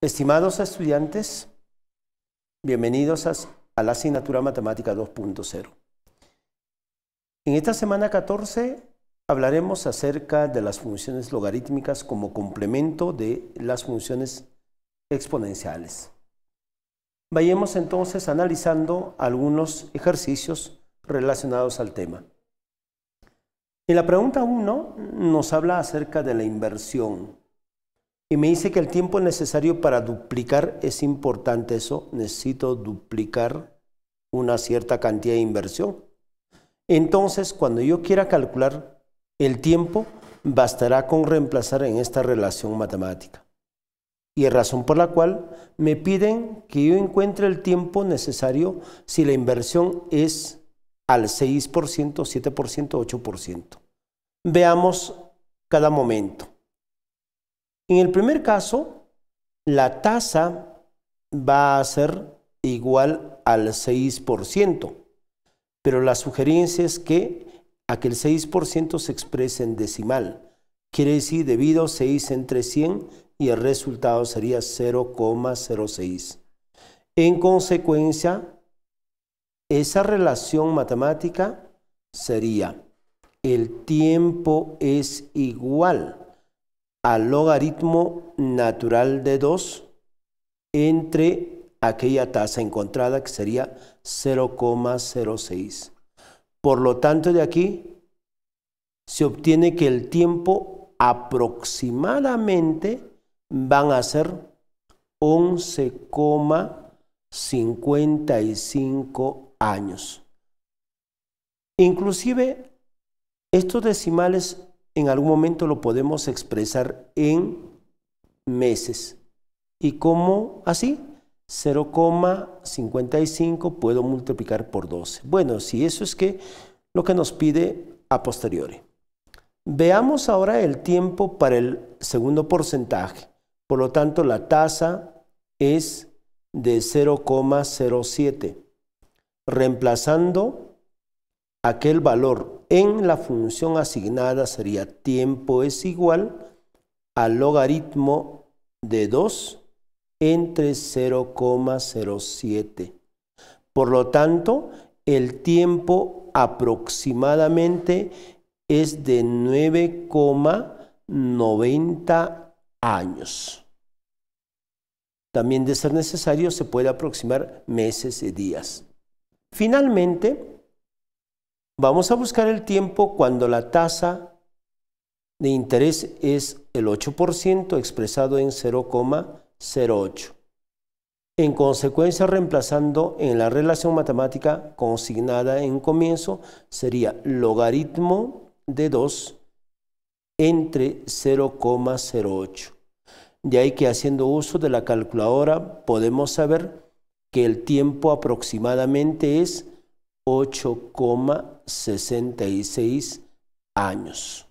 Estimados estudiantes, bienvenidos a, la asignatura Matemática 2.0. En esta semana 14 hablaremos acerca de las funciones logarítmicas como complemento de las funciones exponenciales. Vayamos entonces analizando algunos ejercicios relacionados al tema. En la pregunta 1 nos habla acerca de la inversión. Y me dice que el tiempo necesario para duplicar es importante eso. Necesito duplicar una cierta cantidad de inversión. Entonces, cuando yo quiera calcular el tiempo, bastará con reemplazar en esta relación matemática. Y es razón por la cual me piden que yo encuentre el tiempo necesario si la inversión es al 6%, 7%, 8%. Veamos cada momento. En el primer caso, la tasa va a ser igual al 6%, pero la sugerencia es que aquel 6% se exprese en decimal, quiere decir debido 6 entre 100 y el resultado sería 0,06. En consecuencia, esa relación matemática sería el tiempo es igual al logaritmo natural de 2 entre aquella tasa encontrada que sería 0,06. Por lo tanto, de aquí se obtiene que el tiempo aproximadamente van a ser 11,55 años. Inclusive, estos decimales en algún momento lo podemos expresar en meses. ¿Y cómo así? 0,55 puedo multiplicar por 12. Bueno, si eso es que lo que nos pide a posteriori. Veamos ahora el tiempo para el segundo porcentaje. Por lo tanto, la tasa es de 0,07. Reemplazando aquel valor en la función asignada sería tiempo es igual al logaritmo de 2 entre 0,07. Por lo tanto, el tiempo aproximadamente es de 9,90 años. También de ser necesario se puede aproximar meses y días. Finalmente, Vamos a buscar el tiempo cuando la tasa de interés es el 8% expresado en 0,08. En consecuencia, reemplazando en la relación matemática consignada en comienzo, sería logaritmo de 2 entre 0,08. De ahí que haciendo uso de la calculadora podemos saber que el tiempo aproximadamente es 8,66 años.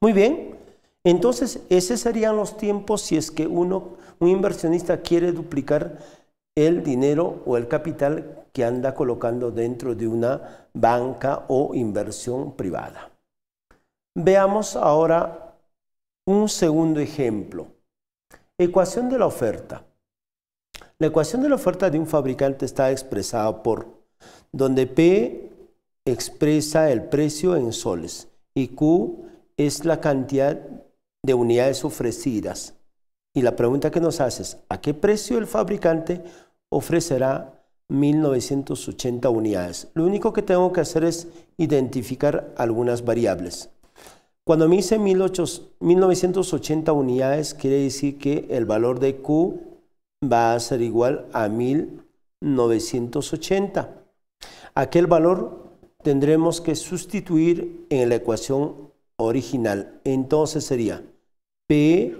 Muy bien, entonces esos serían los tiempos si es que uno, un inversionista quiere duplicar el dinero o el capital que anda colocando dentro de una banca o inversión privada. Veamos ahora un segundo ejemplo. Ecuación de la oferta. La ecuación de la oferta de un fabricante está expresada por donde P expresa el precio en soles y Q es la cantidad de unidades ofrecidas. Y la pregunta que nos haces, ¿a qué precio el fabricante ofrecerá 1980 unidades? Lo único que tengo que hacer es identificar algunas variables. Cuando me dice 1980 unidades, quiere decir que el valor de Q va a ser igual a 1980 aquel valor tendremos que sustituir en la ecuación original. Entonces sería P,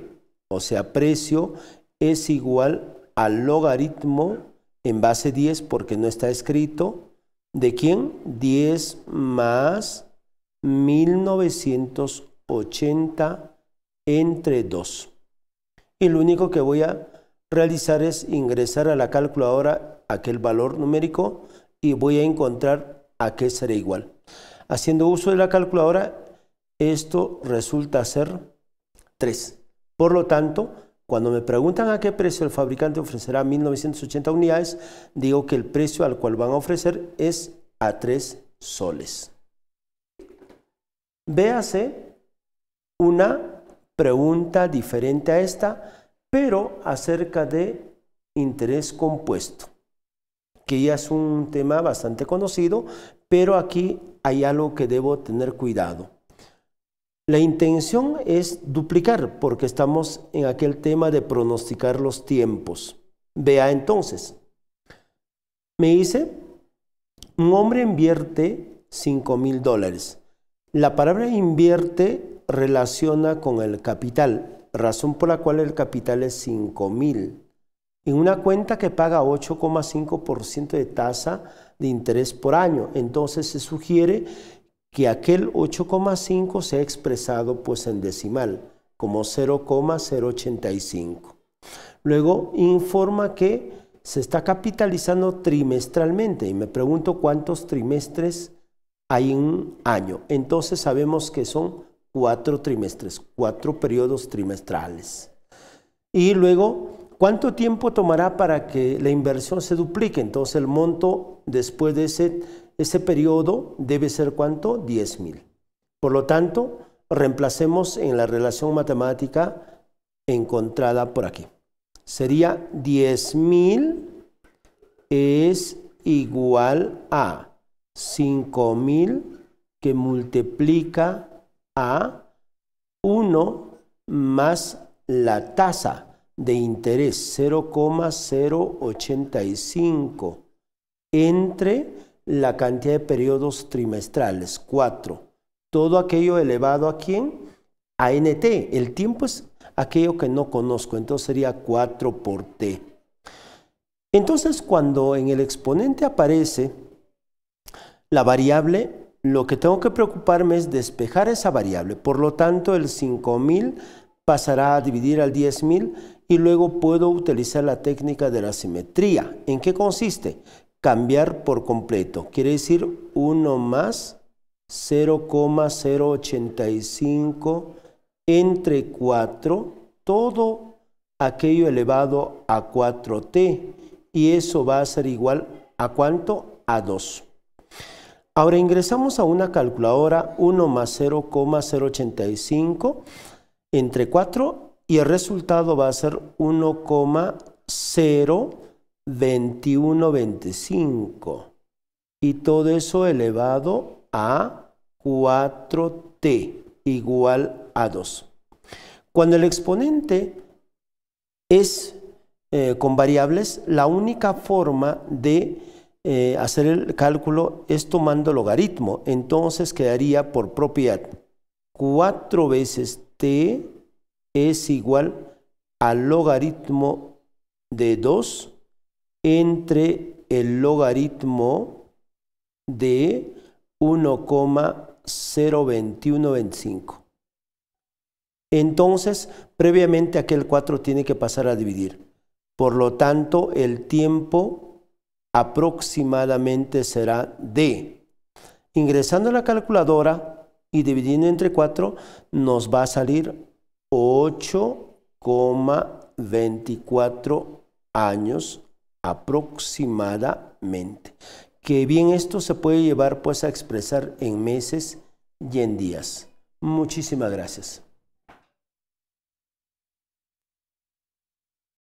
o sea, precio, es igual al logaritmo en base 10, porque no está escrito, ¿de quién? 10 más 1980 entre 2. Y lo único que voy a realizar es ingresar a la calculadora aquel valor numérico y voy a encontrar a qué será igual. Haciendo uso de la calculadora, esto resulta ser 3. Por lo tanto, cuando me preguntan a qué precio el fabricante ofrecerá 1980 unidades, digo que el precio al cual van a ofrecer es a 3 soles. Véase una pregunta diferente a esta, pero acerca de interés compuesto que ya es un tema bastante conocido, pero aquí hay algo que debo tener cuidado. La intención es duplicar, porque estamos en aquel tema de pronosticar los tiempos. Vea entonces, me dice, un hombre invierte 5 mil dólares. La palabra invierte relaciona con el capital, razón por la cual el capital es 5 mil en una cuenta que paga 8,5% de tasa de interés por año. Entonces se sugiere que aquel 8,5 sea expresado pues en decimal, como 0,085. Luego informa que se está capitalizando trimestralmente y me pregunto cuántos trimestres hay en un año. Entonces sabemos que son cuatro trimestres, cuatro periodos trimestrales. Y luego ¿Cuánto tiempo tomará para que la inversión se duplique? Entonces el monto después de ese, periodo debe ser cuánto? 10.000. mil. Por lo tanto, reemplacemos en la relación matemática encontrada por aquí. Sería 10.000 mil es igual a 5.000 mil que multiplica a 1 más la tasa de interés 0,085 entre la cantidad de periodos trimestrales, 4. Todo aquello elevado a quién? A NT. El tiempo es aquello que no conozco, entonces sería 4 por T. Entonces, cuando en el exponente aparece la variable, lo que tengo que preocuparme es despejar esa variable. Por lo tanto, el 5000 pasará a dividir al 10000 y luego puedo utilizar la técnica de la simetría. ¿En qué consiste? Cambiar por completo. Quiere decir 1 más 0,085 entre 4, todo aquello elevado a 4t. Y eso va a ser igual a cuánto? A 2. Ahora ingresamos a una calculadora 1 más 0,085 entre 4 y el resultado va a ser 1,02125 y todo eso elevado a 4t igual a 2. Cuando el exponente es eh, con variables, la única forma de eh, hacer el cálculo es tomando logaritmo. Entonces quedaría por propiedad 4 veces t es igual al logaritmo de 2 entre el logaritmo de 1,02125. Entonces, previamente aquel 4 tiene que pasar a dividir. Por lo tanto, el tiempo aproximadamente será D. Ingresando a la calculadora y dividiendo entre 4, nos va a salir 8,24 años aproximadamente. Que bien esto se puede llevar pues a expresar en meses y en días. Muchísimas gracias.